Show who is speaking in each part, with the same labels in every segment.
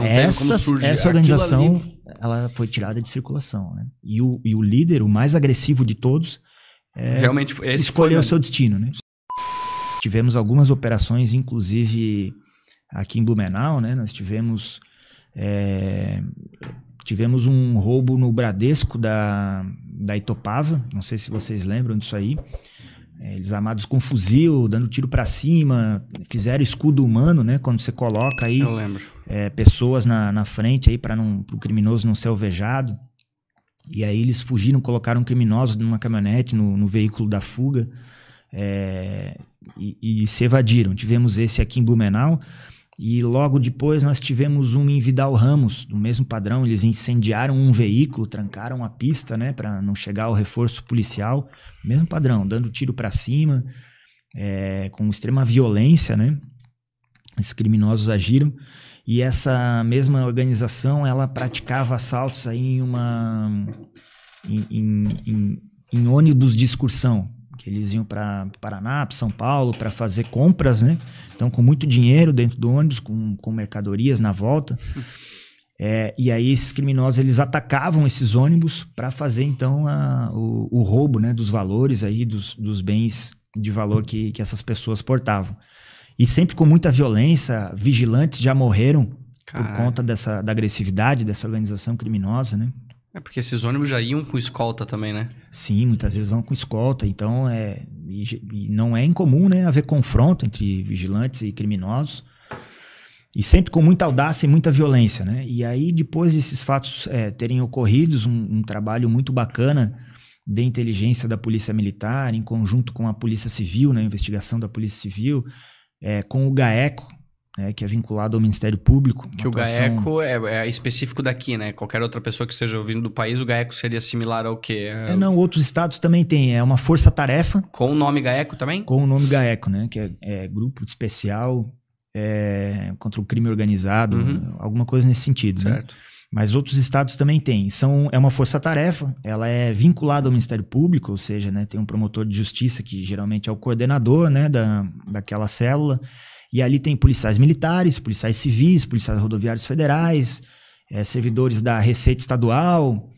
Speaker 1: Não essa, essa organização ali... ela foi tirada de circulação. Né? E, o, e o líder, o mais agressivo de todos, é, realmente escolheu o seu destino. Né? Tivemos algumas operações, inclusive aqui em Blumenau, né? nós tivemos, é, tivemos um roubo no Bradesco da, da Itopava, não sei se vocês lembram disso aí. É, eles armados com fuzil, dando tiro para cima, fizeram escudo humano, né? Quando você coloca aí. Eu lembro é, pessoas na, na frente aí para o criminoso não ser alvejado. E aí eles fugiram, colocaram criminosos numa caminhonete, no, no veículo da fuga, é, e, e se evadiram. Tivemos esse aqui em Blumenau. E logo depois nós tivemos um em Vidal Ramos, do mesmo padrão, eles incendiaram um veículo, trancaram a pista, né, para não chegar o reforço policial, mesmo padrão, dando tiro para cima, é, com extrema violência, né? Esses criminosos agiram. E essa mesma organização, ela praticava assaltos aí em uma... em, em, em, em ônibus de excursão, que eles iam para Paraná, para São Paulo, para fazer compras, né? Então, com muito dinheiro dentro do ônibus, com, com mercadorias na volta. É, e aí, esses criminosos, eles atacavam esses ônibus para fazer, então, a, o, o, roubo né, dos valores aí, dos, dos bens de valor que, que essas pessoas portavam. E sempre com muita violência, vigilantes já morreram por conta dessa da agressividade dessa organização criminosa, né? É porque esses ônibus já iam com escolta também, né? Sim, muitas vezes vão com escolta, então é e, e não é incomum, né, haver confronto entre vigilantes e criminosos. E sempre com muita audácia e muita violência, né? E aí depois desses fatos é, terem ocorridos, um, um trabalho muito bacana de inteligência da Polícia Militar, em conjunto com a Polícia Civil, na né, investigação da Polícia Civil, é, com o GAECO, né, que é vinculado ao Ministério Público. Que o atuação... GAECO é, é, específico daqui, né? Qualquer outra pessoa que esteja ouvindo do país, o GAECO seria similar ao quê? É, não, outros estados também tem. É uma força-tarefa. Com o nome GAECO também? Com o nome GAECO, né? Que é, é Grupo Especial é, contra o crime organizado, uhum. alguma coisa nesse sentido. Né? Certo. Né? Mas outros estados também têm. São, é uma força-tarefa, ela é vinculada ao Ministério Público, ou seja, né, tem um promotor de justiça que geralmente é o coordenador né, da, daquela célula. E ali tem policiais militares, policiais civis, policiais rodoviários federais, é, servidores da Receita Estadual.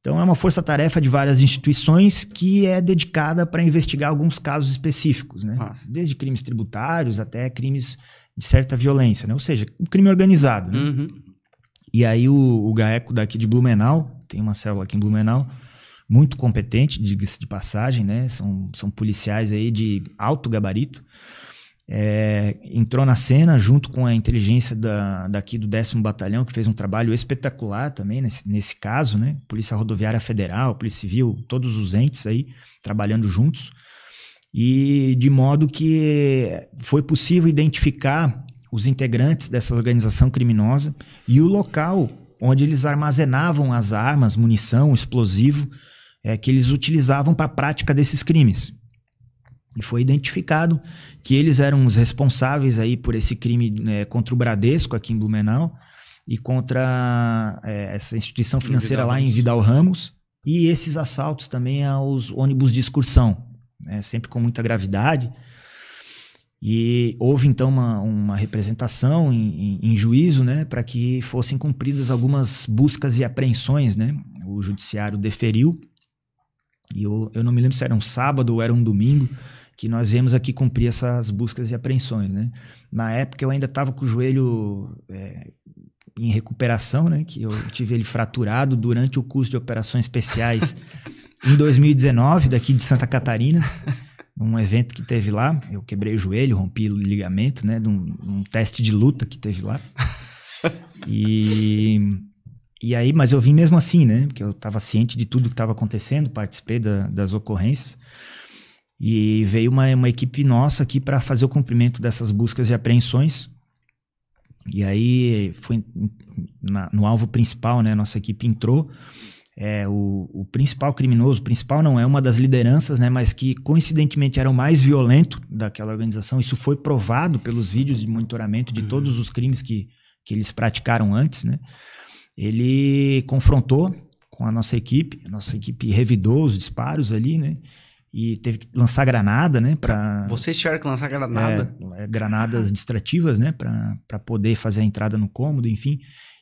Speaker 1: Então, é uma força-tarefa de várias instituições que é dedicada para investigar alguns casos específicos, né? Nossa. Desde crimes tributários até crimes de certa violência, né? Ou seja, um crime organizado. Né? Uhum. E aí o, o Gaeco daqui de Blumenau, tem uma célula aqui em Blumenau, muito competente, diga-se de passagem, né? São, são policiais aí de alto gabarito. É, entrou na cena junto com a inteligência da, daqui do 10 Batalhão, que fez um trabalho espetacular também nesse, nesse caso, né? Polícia Rodoviária Federal, Polícia Civil, todos os entes aí trabalhando juntos e de modo que foi possível identificar os integrantes dessa organização criminosa e o local onde eles armazenavam as armas, munição, explosivo é, que eles utilizavam para a prática desses crimes. E foi identificado que eles eram os responsáveis aí por esse crime né, contra o Bradesco aqui em Blumenau e contra é, essa instituição financeira em lá em Vidal Ramos e esses assaltos também aos ônibus de excursão né, sempre com muita gravidade. E houve então uma, uma representação em, em, em juízo né, para que fossem cumpridas algumas buscas e apreensões. Né? O judiciário deferiu, e eu, eu não me lembro se era um sábado ou era um domingo, que nós viemos aqui cumprir essas buscas e apreensões. Né? Na época eu ainda estava com o joelho é, em recuperação, né, que eu tive ele fraturado durante o curso de operações especiais em 2019, daqui de Santa Catarina, num evento que teve lá. Eu quebrei o joelho, rompi o ligamento, né? Num, num teste de luta que teve lá. E, e aí, mas eu vim mesmo assim, né? Porque eu estava ciente de tudo que estava acontecendo, participei da, das ocorrências. E veio uma, uma equipe nossa aqui para fazer o cumprimento dessas buscas e apreensões. E aí foi na, no alvo principal, né? Nossa equipe entrou é, o, o, principal criminoso, principal não é uma das lideranças, né, mas que coincidentemente era o mais violento daquela organização. Isso foi provado pelos vídeos de monitoramento de uhum. todos os crimes que, que eles praticaram antes. Né? Ele confrontou com a nossa equipe, a nossa equipe revidou os disparos ali, né? E teve que lançar granada, né? Pra, Vocês tiveram que lançar granada? É, é granadas distrativas, né? Para poder fazer a entrada no cômodo, enfim.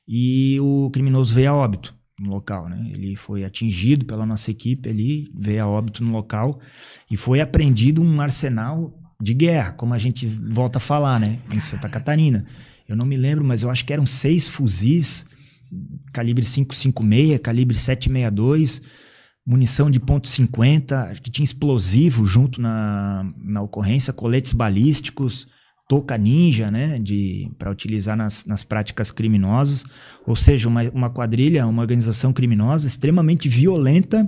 Speaker 1: E o criminoso veio a óbito no local, né? Ele foi atingido pela nossa equipe ali, veio a óbito no local e foi apreendido um arsenal de guerra, como a gente volta a falar, né? Em Santa Catarina. Eu não me lembro, mas eu acho que eram seis fuzis calibre 5.56, calibre 7.62, munição de ponto .50, acho que tinha explosivo junto na, na ocorrência, coletes balísticos, touca ninja, né, de para utilizar nas, nas práticas criminosas, ou seja, uma, uma quadrilha, uma organização criminosa extremamente violenta,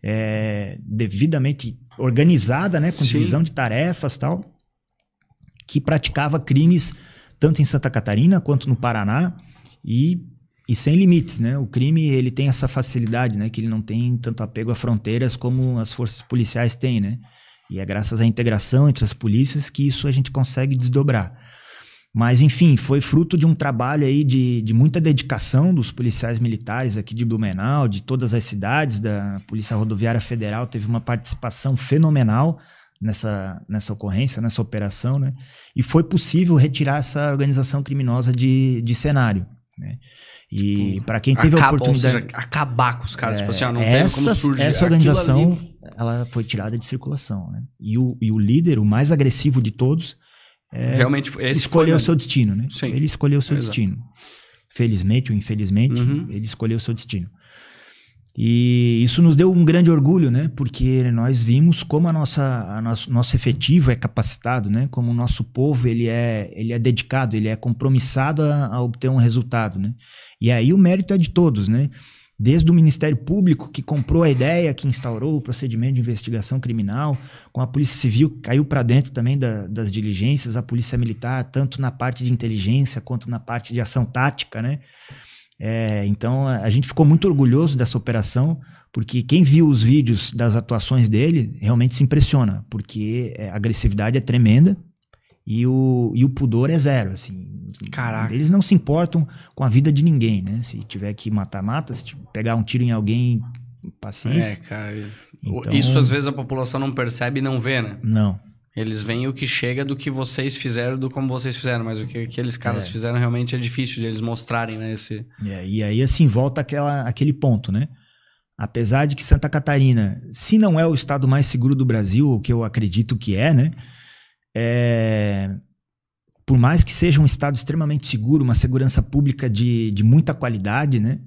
Speaker 1: é, devidamente organizada, né, com Sim. divisão de tarefas tal, que praticava crimes tanto em Santa Catarina quanto no Paraná e e sem limites, né? O crime ele tem essa facilidade, né? Que ele não tem tanto apego a fronteiras como as forças policiais têm, né? E é graças à integração entre as polícias que isso a gente consegue desdobrar. Mas, enfim, foi fruto de um trabalho aí de, de muita dedicação dos policiais militares aqui de Blumenau, de todas as cidades, da Polícia Rodoviária Federal teve uma participação fenomenal nessa, nessa ocorrência, nessa operação, né? E foi possível retirar essa organização criminosa de, de cenário. Né? E para tipo, quem teve Acaba, a oportunidade. Ou seja, acabar com os casos, é, tipo assim, ah, não essa, como surgir. Essa organização ali... ela foi tirada de circulação. Né? E, o, e o líder, o mais agressivo de todos, é, realmente escolheu o seu destino. Né? Sim. Ele escolheu o seu é destino. Exato. Felizmente ou infelizmente, uhum. ele escolheu o seu destino. E isso nos deu um grande orgulho, né? Porque nós vimos como a nossa, a nosso, nosso efetivo é capacitado, né? Como o nosso povo ele é, ele é dedicado, ele é compromissado a, a obter um resultado, né? E aí o mérito é de todos, né? desde o Ministério Público, que comprou a ideia, que instaurou o procedimento de investigação criminal, com a Polícia Civil, que caiu para dentro também da, das diligências, a Polícia Militar, tanto na parte de inteligência quanto na parte de ação tática, né? É, então a gente ficou muito orgulhoso dessa operação, porque quem viu os vídeos das atuações dele realmente se impressiona, porque é, a agressividade é tremenda e o, e o pudor é zero. Assim. Caraca. Eles não se importam com a vida de ninguém, né? Se tiver que matar, mata. Se pegar um tiro em alguém, paciência. É, cara. Então, Isso às vezes a população não percebe e não vê, né? Não. Eles veem o que chega do que vocês fizeram, do como vocês fizeram, mas o que aqueles caras é. fizeram realmente é difícil de eles mostrarem, né? Esse... É, e aí, assim, volta aquela, aquele ponto, né? Apesar de que Santa Catarina, se não é o estado mais seguro do Brasil, o que eu acredito que é, né? É... Por mais que seja um estado extremamente seguro, uma segurança pública de, de muita qualidade, né?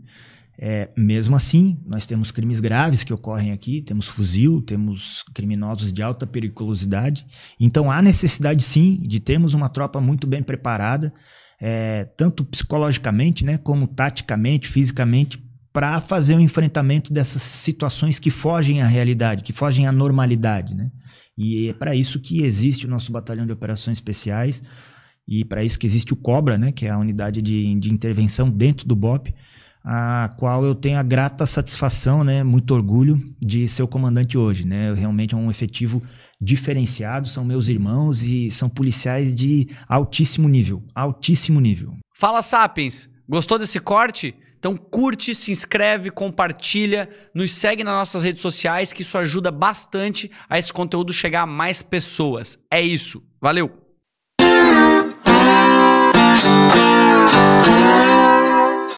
Speaker 1: É, mesmo assim, nós temos crimes graves que ocorrem aqui, temos fuzil, temos criminosos de alta periculosidade. Então há necessidade, sim, de termos uma tropa muito bem preparada, é, tanto psicologicamente, né, como taticamente, fisicamente, para fazer o enfrentamento dessas situações que fogem à realidade, que fogem à normalidade. Né? E é para isso que existe o nosso Batalhão de Operações Especiais e para isso que existe o COBRA, né, que é a unidade de, de intervenção dentro do BOP a qual eu tenho a grata satisfação, né, muito orgulho de ser o comandante hoje, né? Eu realmente é um efetivo diferenciado, são meus irmãos e são policiais de altíssimo nível, altíssimo nível. Fala Sapiens, gostou desse corte? Então curte, se inscreve, compartilha, nos segue nas nossas redes sociais que isso ajuda bastante a esse conteúdo chegar a mais pessoas. É isso. Valeu.